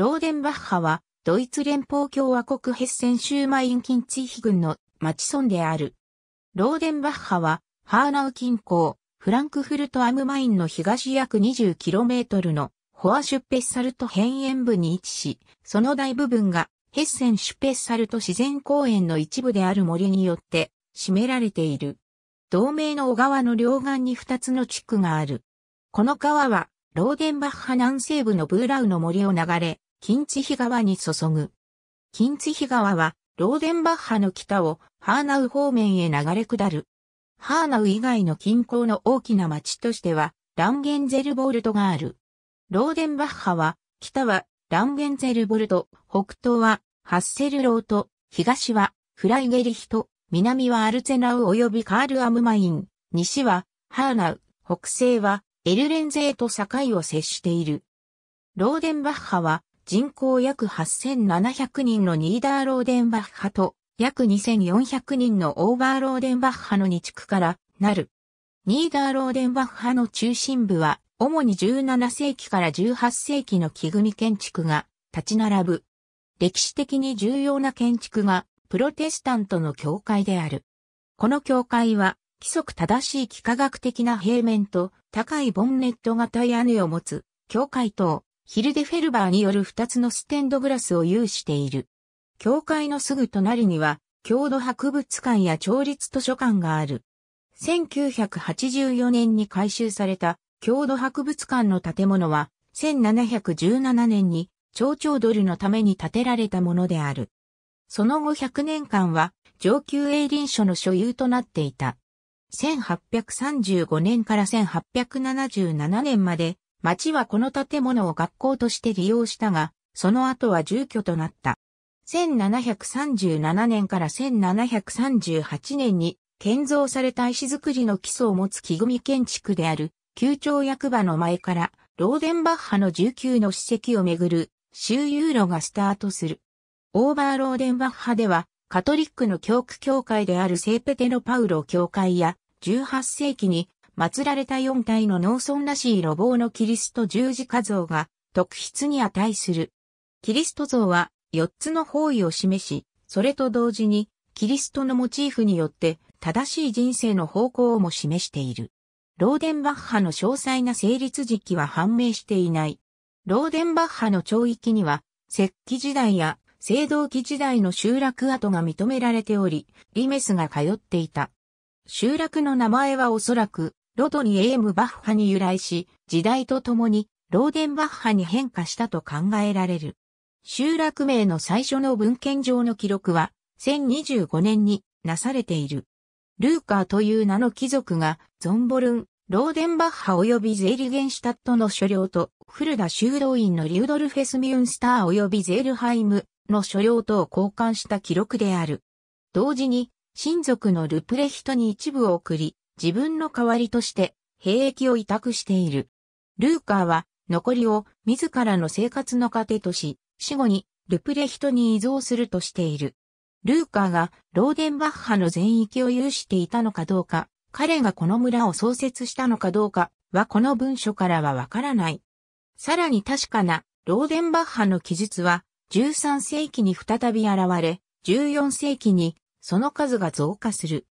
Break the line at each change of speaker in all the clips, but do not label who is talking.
ローデンバッハは、ドイツ連邦共和国ヘッセン州マイン近地ヒ郡の町村である。ローデンバッハは、ハーナウ近郊、フランクフルトアムマインの東約 20km のホアシュッペッサルト辺縁部に位置し、その大部分がヘッセンシュッペッサルト自然公園の一部である森によって占められている。同名の小川の両岸に2つの地区がある。この川は、ローデンバッハ南西部のブーラウの森を流れ、近地比川に注ぐ。近地比川は、ローデンバッハの北をハーナウ方面へ流れ下る。ハーナウ以外の近郊の大きな町としては、ランゲンゼルボルトがある。ローデンバッハは、北はランゲンゼルボルト、北東はハッセルロート、東はフライゲリヒト、南はアルツェナウ及びカールアムマイン、西はハーナウ、北西はエルレンゼーと境を接している。ローデンバッハは人口約8700人のニーダーローデンバッハと約2400人のオーバーローデンバッハの2地区からなる。ニーダーローデンバッハの中心部は主に17世紀から18世紀の木組建築が立ち並ぶ。歴史的に重要な建築がプロテスタントの教会である。この教会は規則正しい幾何学的な平面と高いボンネット型屋根を持つ教会等。ヒルデフェルバーによる2つのステンドグラスを有している。教会のすぐ隣には、郷土博物館や町立図書館がある。1984年に改修された郷土博物館の建物は、1717年に町長ドルのために建てられたものである。その後100年間は上級営林所の所有となっていた。1835年から1877年まで町はこの建物を学校として利用したが、その後は住居となった。1737年から1738年に建造された石造りの基礎を持つ木組建築である、旧庁役場の前から、ローデンバッハの19の史跡をめぐる、周遊路がスタートする。オーバーローデンバッハでは、カトリックの教区教会である聖ペテロパウロ教会や、18世紀に祀られた4体の農村らしい路傍のキリスト十字架像が特筆に値する。キリスト像は4つの方位を示し、それと同時にキリストのモチーフによって正しい人生の方向をも示している。ローデンバッハの詳細な成立時期は判明していない。ローデンバッハの長域には、石器時代や青銅器時代の集落跡が認められており、リメスが通っていた。集落の名前はおそらく、ロドニエーム・バッハに由来し、時代とともにローデンバッハに変化したと考えられる。集落名の最初の文献上の記録は、1025年になされている。ルーカーという名の貴族が、ゾンボルン、ローデンバッハ及びゼールゲンシュタットの所領と、古田修道院のリュードルフェスミュンスター及びゼールハイムの所領とを交換した記録である。同時に、親族のルプレヒトに一部を送り、自分の代わりとして兵役を委託している。ルーカーは残りを自らの生活の糧とし、死後にルプレヒトに依存するとしている。ルーカーがローデンバッハの全域を有していたのかどうか、彼がこの村を創設したのかどうかはこの文書からはわからない。さらに確かなローデンバッハの記述は13世紀に再び現れ、14世紀にその数が増加する。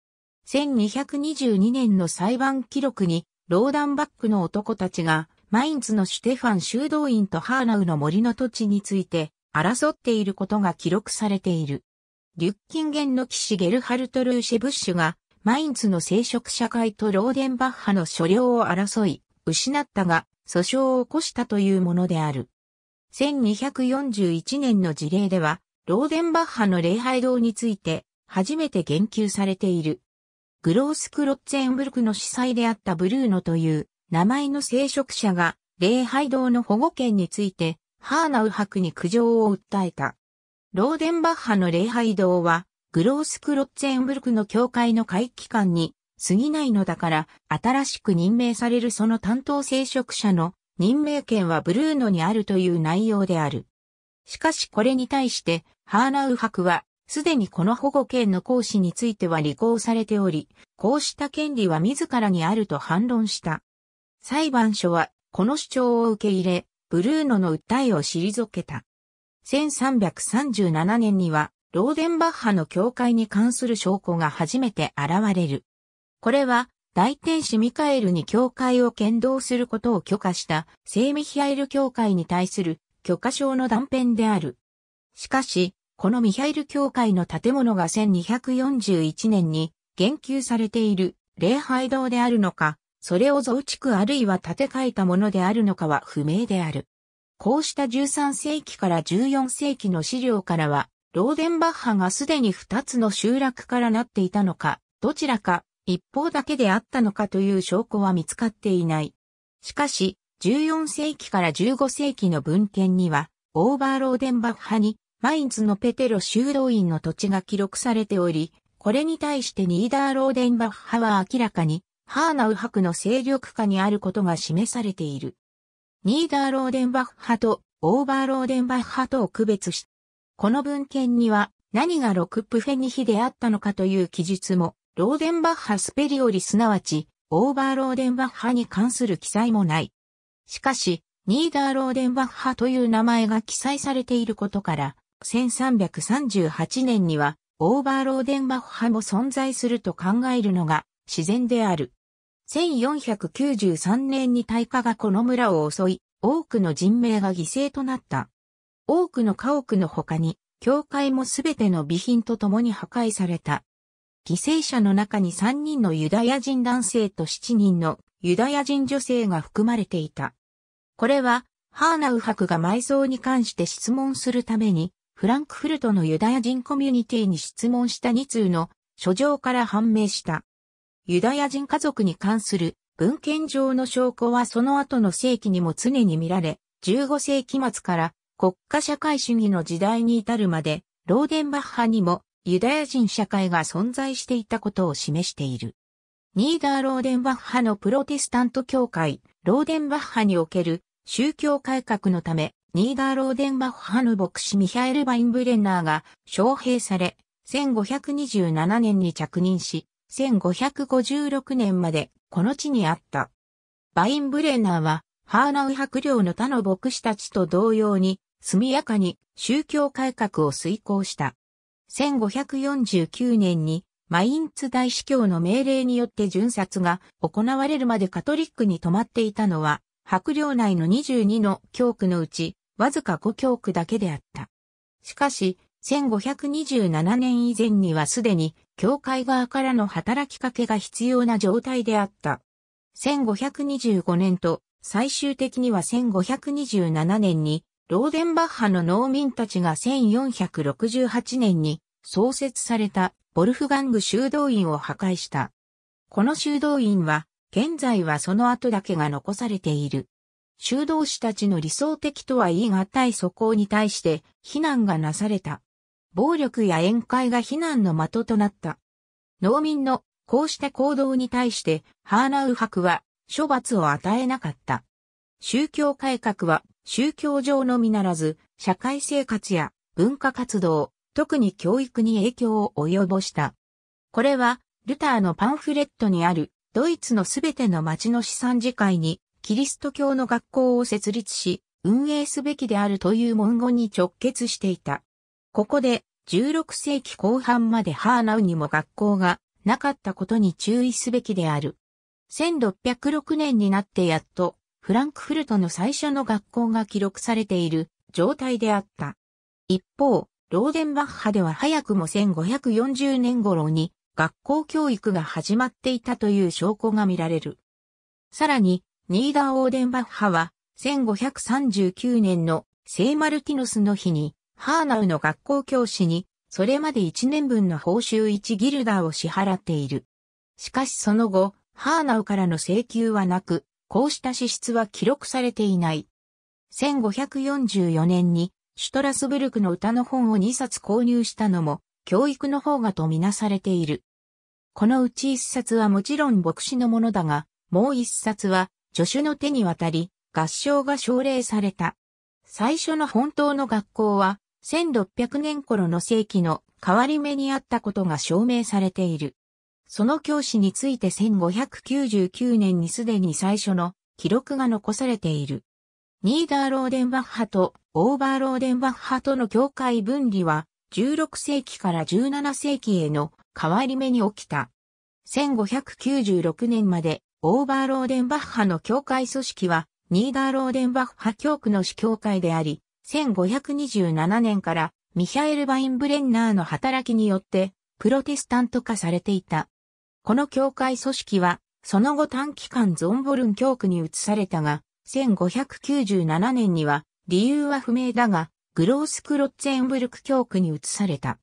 1222年の裁判記録に、ローダンバックの男たちが、マインツのシュテファン修道院とハーナウの森の土地について、争っていることが記録されている。リュッキンゲンの騎士ゲルハルト・ルーシェ・ブッシュが、マインツの聖職社会とローデンバッハの所領を争い、失ったが、訴訟を起こしたというものである。1241年の事例では、ローデンバッハの礼拝堂について、初めて言及されている。グロースクロッツェンブルクの司祭であったブルーノという名前の聖職者が礼拝堂の保護権についてハーナウ博に苦情を訴えた。ローデンバッハの礼拝堂はグロースクロッツェンブルクの教会の会期間に過ぎないのだから新しく任命されるその担当聖職者の任命権はブルーノにあるという内容である。しかしこれに対してハーナウ博はすでにこの保護権の行使については履行されており、こうした権利は自らにあると反論した。裁判所は、この主張を受け入れ、ブルーノの訴えを退けた。1337年には、ローデンバッハの教会に関する証拠が初めて現れる。これは、大天使ミカエルに教会を剣道することを許可したセイミヒアエル教会に対する許可証の断片である。しかし、このミハイル教会の建物が1241年に言及されている礼拝堂であるのか、それを増築あるいは建て替えたものであるのかは不明である。こうした13世紀から14世紀の資料からは、ローデンバッハがすでに2つの集落からなっていたのか、どちらか一方だけであったのかという証拠は見つかっていない。しかし、14世紀から15世紀の文献には、オーバーローデンバッハにマインツのペテロ修道院の土地が記録されており、これに対してニーダーローデンバッハは明らかに、ハーナウ博の勢力下にあることが示されている。ニーダーローデンバッハとオーバーローデンバッハとを区別し、この文献には何がロクプフェニヒであったのかという記述も、ローデンバッハスペリオリすなわち、オーバーローデンバッハに関する記載もない。しかし、ニーダーローデンバッハという名前が記載されていることから、1338年にはオーバーローデンバッハも存在すると考えるのが自然である。1493年に大火がこの村を襲い、多くの人命が犠牲となった。多くの家屋の他に、教会もすべての備品と共に破壊された。犠牲者の中に3人のユダヤ人男性と7人のユダヤ人女性が含まれていた。これは、ハーナウ博が埋葬に関して質問するために、フランクフルトのユダヤ人コミュニティに質問した2通の書状から判明した。ユダヤ人家族に関する文献上の証拠はその後の世紀にも常に見られ、15世紀末から国家社会主義の時代に至るまで、ローデンバッハにもユダヤ人社会が存在していたことを示している。ニーダーローデンバッハのプロテスタント教会、ローデンバッハにおける宗教改革のためニーダーローデンバッハの牧師ミヒャエル・バインブレンナーが招聘され、1527年に着任し、1556年までこの地にあった。バインブレンナーは、ハーナウ博領の他の牧師たちと同様に、速やかに宗教改革を遂行した。1549年にマインツ大司教の命令によって巡殺が行われるまでカトリックに泊まっていたのは白領内の22の教区のうち、わずか5教区だけであった。しかし、1527年以前にはすでに、教会側からの働きかけが必要な状態であった。1525年と、最終的には1527年に、ローデンバッハの農民たちが1468年に創設されたボルフガング修道院を破壊した。この修道院は現在はその後だけが残されている。修道士たちの理想的とは言い難い素行に対して非難がなされた。暴力や宴会が非難の的となった。農民のこうした行動に対してハーナウ博は処罰を与えなかった。宗教改革は宗教上のみならず社会生活や文化活動、特に教育に影響を及ぼした。これはルターのパンフレットにあるドイツのすべての町の資産次会に、キリスト教の学校を設立し、運営すべきであるという文言に直結していた。ここで、16世紀後半までハーナウにも学校がなかったことに注意すべきである。1606年になってやっと、フランクフルトの最初の学校が記録されている状態であった。一方、ローデンバッハでは早くも1540年頃に学校教育が始まっていたという証拠が見られる。さらに、ニーダー・オーデンバッハは、1539年の聖マルティノスの日に、ハーナウの学校教師に、それまで1年分の報酬1ギルダーを支払っている。しかしその後、ハーナウからの請求はなく、こうした支出は記録されていない。1544年に、シュトラスブルクの歌の本を2冊購入したのも、教育の方がとみなされている。このうち一冊はもちろん牧師のものだが、もう一冊は助手の手に渡り、合唱が奨励された。最初の本当の学校は、1600年頃の世紀の変わり目にあったことが証明されている。その教師について1599年にすでに最初の記録が残されている。ニーダーローデンバッハとオーバーローデンバッハとの境界分離は16世紀から17世紀への変わり目に起きた。1596年までオーバーローデンバッハの教会組織はニーダーローデンバッハ教区の主教会であり、1527年からミヒャエル・バインブレンナーの働きによってプロテスタント化されていた。この教会組織はその後短期間ゾンボルン教区に移されたが、1597年には理由は不明だが、グロースクロッツェンブルク教区に移された。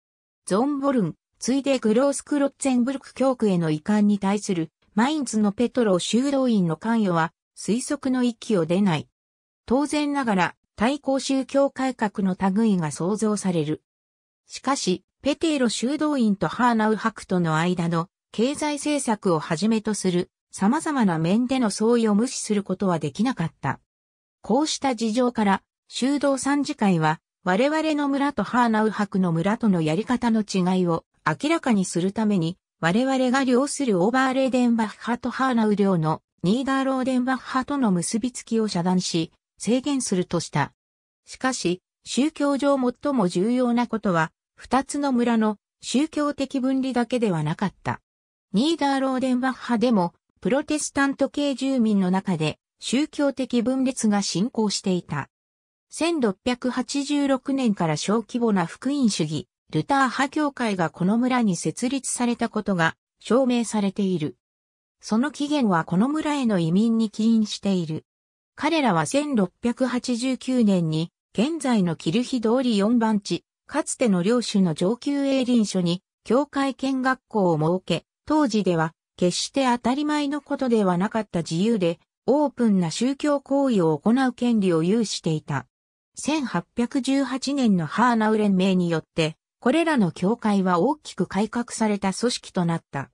ゾンボルン、ついでグロースクロッツェンブルク教区への移管に対するマインズのペトロ修道院の関与は推測の域を出ない。当然ながら対抗宗教改革の類が想像される。しかし、ペテロ修道院とハーナウ博との間の経済政策をはじめとする様々な面での相違を無視することはできなかった。こうした事情から修道三次会は、我々の村とハーナウ博の村とのやり方の違いを明らかにするために、我々が領するオーバーレーデンバッハとハーナウ領のニーダーローデンバッハとの結びつきを遮断し、制限するとした。しかし、宗教上最も重要なことは、二つの村の宗教的分離だけではなかった。ニーダーローデンバッハでも、プロテスタント系住民の中で宗教的分裂が進行していた。1686年から小規模な福音主義、ルター派教会がこの村に設立されたことが証明されている。その起源はこの村への移民に起因している。彼らは1689年に現在のキルヒ通り4番地、かつての領主の上級営林所に教会見学校を設け、当時では決して当たり前のことではなかった自由でオープンな宗教行為を行う権利を有していた。1818年のハーナウ連盟によって、これらの教会は大きく改革された組織となった。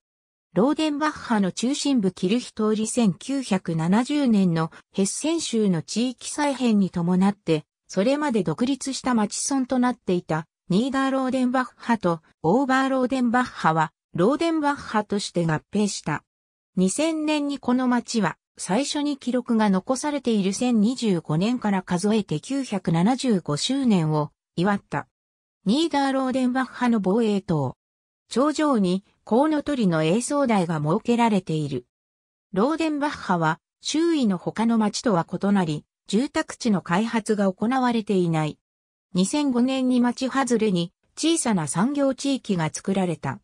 ローデンバッハの中心部キルヒ通り1970年のヘッセン州の地域再編に伴って、それまで独立した町村となっていたニーダーローデンバッハとオーバーローデンバッハはローデンバッハとして合併した。2000年にこの町は最初に記録が残されている1025年から数えて975周年を祝った。ニーダーローデンバッハの防衛塔。頂上にコウノトリの映像台が設けられている。ローデンバッハは周囲の他の町とは異なり、住宅地の開発が行われていない。2005年に町外れに小さな産業地域が作られた。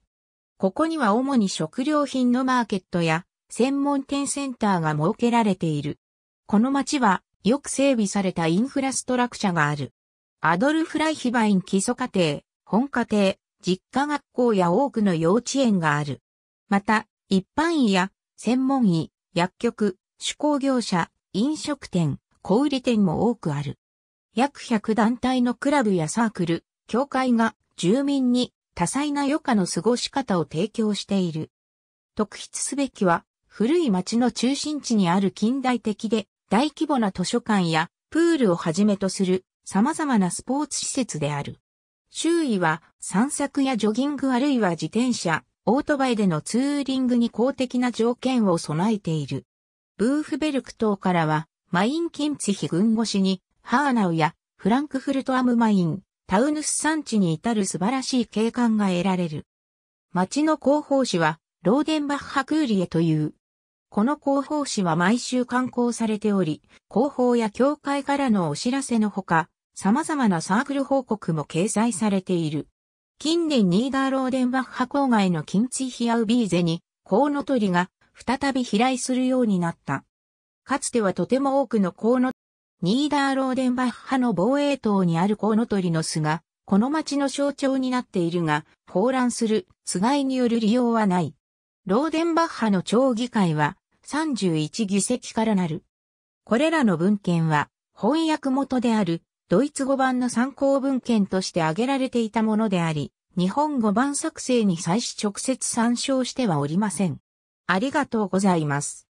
ここには主に食料品のマーケットや専門店センターが設けられている。この街はよく整備されたインフラストラクチャがある。アドルフ・ライヒバイン基礎家庭、本家庭、実家学校や多くの幼稚園がある。また、一般医や専門医、薬局、手工業者、飲食店、小売店も多くある。約100団体のクラブやサークル、協会が住民に多彩な余暇の過ごし方を提供している。特筆すべきは古い町の中心地にある近代的で大規模な図書館やプールをはじめとする様々なスポーツ施設である。周囲は散策やジョギングあるいは自転車、オートバイでのツーリングに公的な条件を備えている。ブーフベルク島からはマインキンツヒ群越しにハーナウやフランクフルトアムマイン、タウヌス山地に至る素晴らしい景観が得られる。町の広報誌はローデンバッハクーリエというこの広報誌は毎週刊行されており、広報や協会からのお知らせのほか、様々なサークル報告も掲載されている。近年ニーダーローデンバッハ郊外の近地ヒアウビーゼに、コウノトリが再び飛来するようになった。かつてはとても多くのコウノ、ニーダーローデンバッハの防衛塔にあるコウノトリの巣が、この町の象徴になっているが、放乱する、つがいによる利用はない。ローデンバッハの町議会は31議席からなる。これらの文献は翻訳元であるドイツ語版の参考文献として挙げられていたものであり、日本語版作成に際し直接参照してはおりません。ありがとうございます。